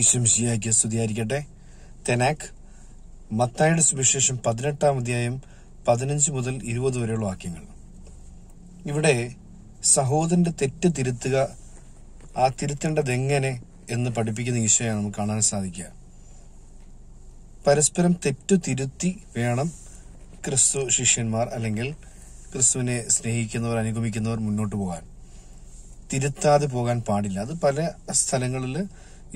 ഈശ്വംശിയാക്കിയ സ്തുതിയായിരിക്കട്ടെ തെനാക് മത്തായുടെ സുവിശേഷം പതിനെട്ടാം അധ്യായം പതിനഞ്ച് മുതൽ ഇരുപത് വരെയുള്ള വാക്യങ്ങൾ ഇവിടെ സഹോദരന്റെ തെറ്റ് തിരുത്തുക ആ തിരുത്തേണ്ടത് എങ്ങനെ എന്ന് പഠിപ്പിക്കുന്ന ഈശോയാണ് നമുക്ക് കാണാൻ സാധിക്കുക പരസ്പരം തെറ്റു തിരുത്തി വേണം ക്രിസ്തു ശിഷ്യന്മാർ അല്ലെങ്കിൽ ക്രിസ്തുവിനെ സ്നേഹിക്കുന്നവർ അനുഗമിക്കുന്നവർ മുന്നോട്ട് പോകാൻ തിരുത്താതെ പോകാൻ പാടില്ല അത് പല സ്ഥലങ്ങളിൽ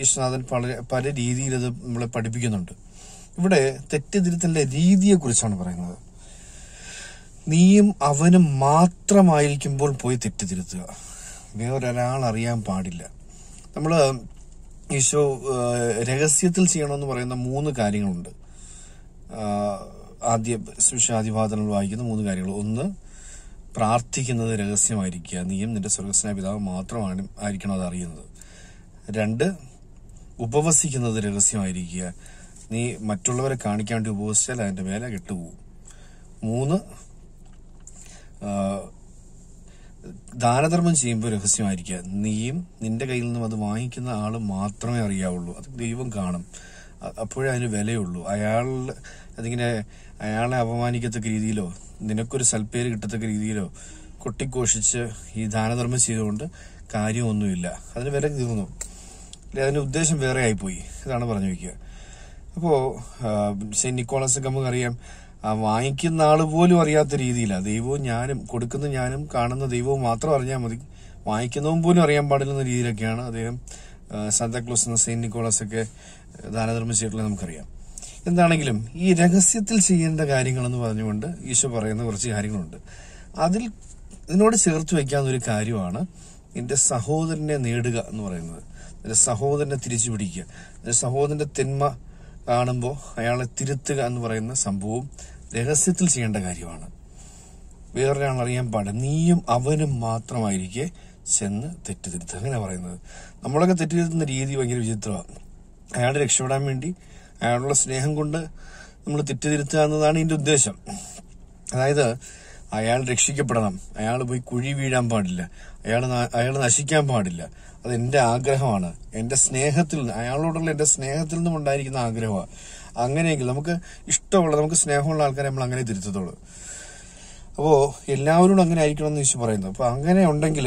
വിശ്വനാഥൻ പല പല രീതിയിൽ അത് നമ്മളെ പഠിപ്പിക്കുന്നുണ്ട് ഇവിടെ തെറ്റിദ്ധരുത്തലിൻ്റെ രീതിയെക്കുറിച്ചാണ് പറയുന്നത് നീയും അവനും മാത്രമായിരിക്കുമ്പോൾ പോയി വേറെ വേറൊരാൾ അറിയാൻ പാടില്ല നമ്മൾ ഈശോ രഹസ്യത്തിൽ ചെയ്യണമെന്ന് പറയുന്ന മൂന്ന് കാര്യങ്ങളുണ്ട് ആദ്യ സുവിശാദിഭാതനങ്ങൾ വായിക്കുന്ന മൂന്ന് കാര്യങ്ങൾ ഒന്ന് പ്രാർത്ഥിക്കുന്നത് രഹസ്യമായിരിക്കുക നീയും നിന്റെ സ്വർഗസ്നേഹ പിതാവ് മാത്രമാണ് ആയിരിക്കണം അത് അറിയുന്നത് രണ്ട് ഉപവസിക്കുന്നത് രഹസ്യമായിരിക്കുക നീ മറ്റുള്ളവരെ കാണിക്കാണ്ട് ഉപവസിച്ചാൽ അതിന്റെ മേലെ കെട്ടുപോകും മൂന്ന് ദാനധർമ്മം ചെയ്യുമ്പോൾ രഹസ്യമായിരിക്കുക നീയും നിന്റെ കയ്യിൽ നിന്നും അത് വാങ്ങിക്കുന്ന ആൾ മാത്രമേ അറിയാവുള്ളൂ അത് ദൈവം കാണും അപ്പോഴേ അതിന് വിലയുള്ളൂ അയാൾ അതിങ്ങനെ അയാളെ അപമാനിക്കത്തക്ക രീതിയിലോ നിനക്കൊരു സൽപ്പേര് കിട്ടത്തക്ക രീതിയിലോ കൊട്ടിഘോഷിച്ച് ഈ ദാനധർമ്മം ചെയ്തുകൊണ്ട് കാര്യമൊന്നുമില്ല അതിന് വില തീർന്നു അതിന്റെ ഉദ്ദേശം വേറെ ആയിപ്പോയി ഇതാണ് പറഞ്ഞു വയ്ക്കുക അപ്പോൾ സെൻറ്റ് നമുക്ക് അറിയാം ആ വാങ്ങിക്കുന്ന ആള് പോലും അറിയാത്ത രീതിയിലാണ് ദൈവവും ഞാനും കൊടുക്കുന്ന ഞാനും കാണുന്ന ദൈവവും മാത്രം അറിഞ്ഞാൽ മതി വാങ്ങിക്കുന്നതും പോലും അറിയാൻ പാടില്ലെന്ന രീതിയിലൊക്കെയാണ് അദ്ദേഹം സാന്താക്ലോസ് എന്ന സെയിന്റ് നിക്കോളസ് ഒക്കെ ദാനധർമ്മിച്ചിട്ടുള്ളത് നമുക്കറിയാം എന്താണെങ്കിലും ഈ രഹസ്യത്തിൽ ചെയ്യേണ്ട കാര്യങ്ങളെന്ന് പറഞ്ഞുകൊണ്ട് ഈശോ പറയുന്ന കുറച്ച് കാര്യങ്ങളുണ്ട് അതിൽ ഇതിനോട് ചേർത്ത് വയ്ക്കാവുന്ന ഒരു കാര്യമാണ് എന്റെ സഹോദരനെ നേടുക എന്ന് പറയുന്നത് ഒരു സഹോദരനെ തിരിച്ചു പിടിക്കുക ഒരു സഹോദരന്റെ തിന്മ കാണുമ്പോൾ അയാളെ തിരുത്തുക എന്ന് പറയുന്ന സംഭവം രഹസ്യത്തിൽ ചെയ്യേണ്ട കാര്യമാണ് വേറൊരാൾ അറിയാൻ പാടില്ല നീയും അവനും മാത്രമായിരിക്കെ ചെന്ന് തെറ്റ് തിരുത്തുക അങ്ങനെ പറയുന്നത് നമ്മളൊക്കെ തെറ്റ് തിരുത്തുന്ന രീതി ഭയങ്കര വിചിത്രമാണ് അയാളെ രക്ഷപ്പെടാൻ വേണ്ടി അയാളുടെ സ്നേഹം കൊണ്ട് നമ്മൾ തെറ്റ് തിരുത്തുക എന്നതാണ് ഇതിൻ്റെ ഉദ്ദേശം അതായത് അയാൾ രക്ഷിക്കപ്പെടണം അയാൾ പോയി കുഴി വീഴാൻ പാടില്ല അയാൾ അയാൾ നശിക്കാൻ പാടില്ല അത് എന്റെ ആഗ്രഹമാണ് എന്റെ സ്നേഹത്തിൽ അയാളോടുള്ള എന്റെ സ്നേഹത്തിൽ നിന്നും ഉണ്ടായിരിക്കുന്ന ആഗ്രഹമാണ് അങ്ങനെയെങ്കിൽ നമുക്ക് ഇഷ്ടമുള്ള നമുക്ക് സ്നേഹമുള്ള ആൾക്കാരെ നമ്മൾ അങ്ങനെ തിരുത്തത്തോളൂ അപ്പോൾ എല്ലാവരോടും അങ്ങനെ ആയിരിക്കണം എന്ന് ഈശോ പറയുന്നു അപ്പോൾ അങ്ങനെ ഉണ്ടെങ്കിൽ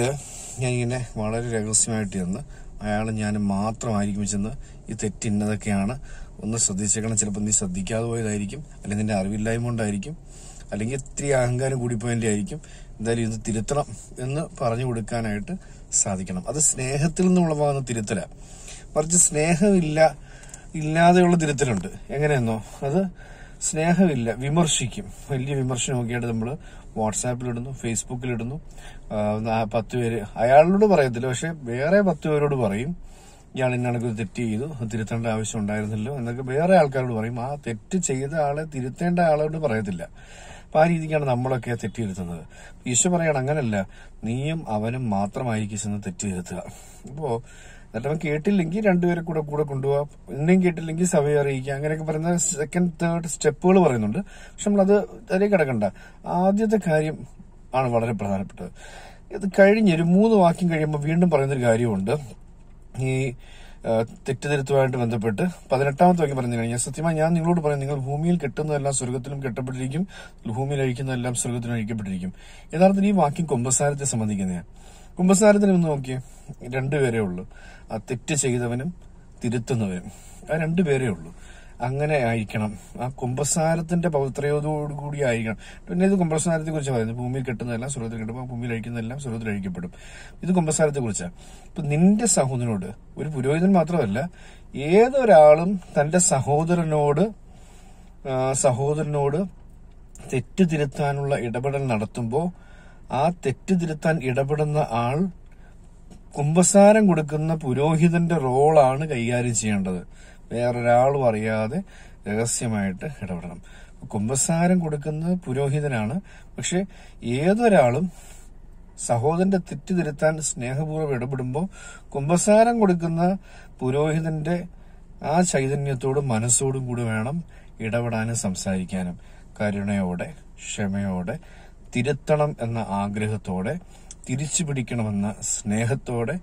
ഞാൻ ഇങ്ങനെ വളരെ രഹസ്യമായിട്ട് ചെന്ന് അയാൾ ഞാൻ മാത്രമായിരിക്കും ചെന്ന് ഈ തെറ്റിന്നതൊക്കെയാണ് ഒന്ന് ശ്രദ്ധിച്ചേക്കണം ചിലപ്പോൾ നീ ശ്രദ്ധിക്കാതെ പോയതായിരിക്കും അല്ലെങ്കിൽ നിന്റെ അറിവില്ലായ്മ ഉണ്ടായിരിക്കും അല്ലെങ്കിൽ ഇത്തിരി അഹങ്കാരം കൂടിപ്പോയതിൻ്റെ ആയിരിക്കും എന്തായാലും ഇത് തിരുത്തണം എന്ന് പറഞ്ഞു കൊടുക്കാനായിട്ട് സാധിക്കണം അത് സ്നേഹത്തിൽ നിന്ന് ഉളവാകുന്ന തിരുത്തല മറിച്ച് സ്നേഹമില്ല ഇല്ലാതെയുള്ള തിരുത്തലുണ്ട് എങ്ങനെയെന്നോ അത് സ്നേഹമില്ല വിമർശിക്കും വലിയ വിമർശനം നോക്കിയിട്ട് നമ്മൾ വാട്സാപ്പിലിടുന്നു ഫേസ്ബുക്കിലിടുന്നു പത്ത് പേര് അയാളോട് പറയത്തില്ല പക്ഷെ വേറെ പത്ത് പേരോട് പറയും ഇയാൾ ഇന്നണക്ക് തെറ്റ് ചെയ്തു തിരുത്തേണ്ട ആവശ്യം ഉണ്ടായിരുന്നല്ലോ എന്നൊക്കെ വേറെ ആൾക്കാരോട് പറയും ആ തെറ്റ് ചെയ്ത ആളെ തിരുത്തേണ്ട ആളോട് പറയത്തില്ല അപ്പോൾ ആ രീതിക്കാണ് നമ്മളൊക്കെ തെറ്റിയിരുത്തുന്നത് ഈശോ പറയണം അങ്ങനല്ല നീയും അവനും മാത്രമായിരിക്കും ചെന്ന് തെറ്റിയിരുത്തുക തിരുത്തുക അപ്പോൾ എന്നിട്ട് അവൻ കേട്ടില്ലെങ്കിൽ രണ്ടുപേരെ കൂടെ കൂടെ കൊണ്ടുപോകാം എന്നെയും കേട്ടില്ലെങ്കിൽ സഭയെ അറിയിക്കുക അങ്ങനെയൊക്കെ പറയുന്ന സെക്കൻഡ് തേർഡ് സ്റ്റെപ്പുകൾ പറയുന്നുണ്ട് പക്ഷെ നമ്മളത് അതിലേക്ക് കിടക്കണ്ട ആദ്യത്തെ കാര്യം ആണ് വളരെ പ്രധാനപ്പെട്ടത് ഇത് കഴിഞ്ഞൊരു മൂന്ന് വാക്യം കഴിയുമ്പോൾ വീണ്ടും പറയുന്നൊരു കാര്യമുണ്ട് ഈ തെറ്റ് ബന്ധപ്പെട്ട് പതിനെട്ടാമത്തെ വാക്യം പറഞ്ഞു കഴിഞ്ഞാൽ സത്യമായി ഞാൻ നിങ്ങളോട് പറയും നിങ്ങൾ ഭൂമിയിൽ കെട്ടുന്നതെല്ലാം സ്വർഗത്തിലും കെട്ടപ്പെട്ടിരിക്കും ഭൂമിയിൽ അഴിക്കുന്നതെല്ലാം സ്വർഗത്തിലും അഴിക്കപ്പെട്ടിരിക്കും യഥാർത്ഥത്തിൽ ഈ വാക്യം കുംഭസാരത്തെ സംബന്ധിക്കുന്നതാണ് കുംഭസാരത്തിന് ഒന്ന് നോക്കിയേ രണ്ടുപേരേ ഉള്ളൂ ആ തെറ്റ് ചെയ്തവനും തിരുത്തുന്നവനും ആ രണ്ടുപേരേ ഉള്ളൂ അങ്ങനെ ആയിരിക്കണം ആ കുംഭസാരത്തിന്റെ പൗത്രയോടുകൂടി ആയിരിക്കണം പിന്നെ ഇത് കുംഭസാരത്തെ കുറിച്ച് പറയുന്നത് ഭൂമിയിൽ കിട്ടുന്നതെല്ലാം സ്വർഗത്തിൽ ആ ഭൂമിയിൽ അഴിക്കുന്നതെല്ലാം സ്വർഗത്തിൽ അഴിക്കപ്പെടും ഇത് കുംഭസാരത്തെ കുറിച്ചാണ് ഇപ്പൊ നിന്റെ സഹോദരനോട് ഒരു പുരോഹിതൻ മാത്രമല്ല ഏതൊരാളും തന്റെ സഹോദരനോട് സഹോദരനോട് തെറ്റ് തിരുത്താനുള്ള ഇടപെടൽ നടത്തുമ്പോൾ ആ തെറ്റ് തിരുത്താൻ ഇടപെടുന്ന ആൾ കുംഭസാരം കൊടുക്കുന്ന പുരോഹിതന്റെ റോളാണ് കൈകാര്യം ചെയ്യേണ്ടത് വേറൊരാളും അറിയാതെ രഹസ്യമായിട്ട് ഇടപെടണം കുംഭസാരം കൊടുക്കുന്നത് പുരോഹിതനാണ് പക്ഷെ ഏതൊരാളും സഹോദരന്റെ തെറ്റ് തിരുത്താൻ സ്നേഹപൂർവ്വം ഇടപെടുമ്പോൾ കുംഭസാരം കൊടുക്കുന്ന പുരോഹിതന്റെ ആ ചൈതന്യത്തോടും മനസ്സോടും കൂടി വേണം ഇടപെടാനും സംസാരിക്കാനും കരുണയോടെ ക്ഷമയോടെ തിരുത്തണം എന്ന ആഗ്രഹത്തോടെ തിരിച്ചു പിടിക്കണമെന്ന സ്നേഹത്തോടെ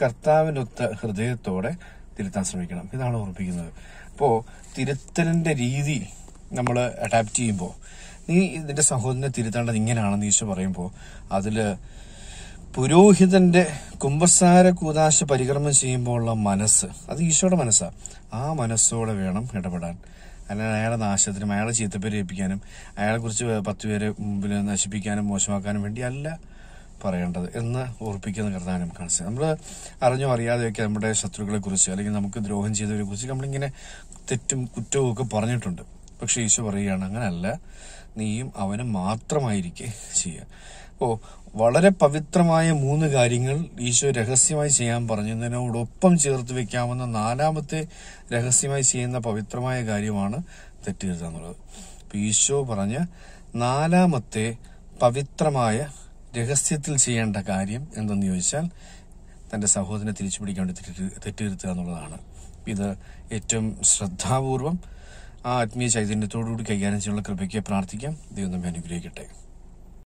കർത്താവിനൊത്ത ഹൃദയത്തോടെ തിരുത്താൻ ശ്രമിക്കണം ഇതാണ് ഉറപ്പിക്കുന്നത് അപ്പോൾ തിരുത്തലിൻ്റെ രീതി നമ്മൾ അഡാപ്റ്റ് ചെയ്യുമ്പോൾ നീ ഇതിൻ്റെ സഹോദരനെ തിരുത്തേണ്ടത് ഇങ്ങനെയാണെന്ന് ഈശോ പറയുമ്പോൾ അതിൽ പുരോഹിതന്റെ കുംഭസാര കൂതാശ പരിക്രമം ചെയ്യുമ്പോഴുള്ള മനസ്സ് അത് ഈശോയുടെ മനസ്സാണ് ആ മനസ്സോടെ വേണം ഇടപെടാൻ അല്ലെങ്കിൽ അയാളെ നാശത്തിനും അയാളെ ചീത്തപ്പേര് ഏൽപ്പിക്കാനും അയാളെക്കുറിച്ച് പത്ത് പേരെ മുമ്പിൽ നശിപ്പിക്കാനും മോശമാക്കാനും വേണ്ടി അല്ല പറയേണ്ടത് എന്ന് ഓർപ്പിക്കുന്ന കർത്താവിനെ കാണിച്ചത് നമ്മൾ അറിഞ്ഞോ അറിയാതെയൊക്കെ നമ്മുടെ ശത്രുക്കളെ കുറിച്ച് അല്ലെങ്കിൽ നമുക്ക് ദ്രോഹം ചെയ്തവരെ കുറിച്ച് നമ്മളിങ്ങനെ തെറ്റും കുറ്റവും ഒക്കെ പറഞ്ഞിട്ടുണ്ട് പക്ഷെ ഈശോ പറയുകയാണ് അങ്ങനെയല്ല നീയും അവനും മാത്രമായിരിക്കെ ചെയ്യുക അപ്പോൾ വളരെ പവിത്രമായ മൂന്ന് കാര്യങ്ങൾ ഈശോ രഹസ്യമായി ചെയ്യാൻ പറഞ്ഞതിനോടൊപ്പം ചേർത്ത് വെക്കാവുന്ന നാലാമത്തെ രഹസ്യമായി ചെയ്യുന്ന പവിത്രമായ കാര്യമാണ് തെറ്റുകരുതാന്നുള്ളത് ഈശോ പറഞ്ഞ നാലാമത്തെ പവിത്രമായ രഹസ്യത്തിൽ ചെയ്യേണ്ട കാര്യം എന്തെന്ന് ചോദിച്ചാൽ തൻ്റെ സഹോദരനെ തിരിച്ചു പിടിക്കാൻ വേണ്ടി തെറ്റിരുത്തുക എന്നുള്ളതാണ് ഇത് ഏറ്റവും ശ്രദ്ധാപൂർവം ആ ആത്മീയ ചൈതന്യത്തോടുകൂടി കൈകാര്യം ചെയ്യാനുള്ള കൃപയ്ക്ക് പ്രാർത്ഥിക്കാം ദൈവം നമ്മെ അനുഗ്രഹിക്കട്ടെ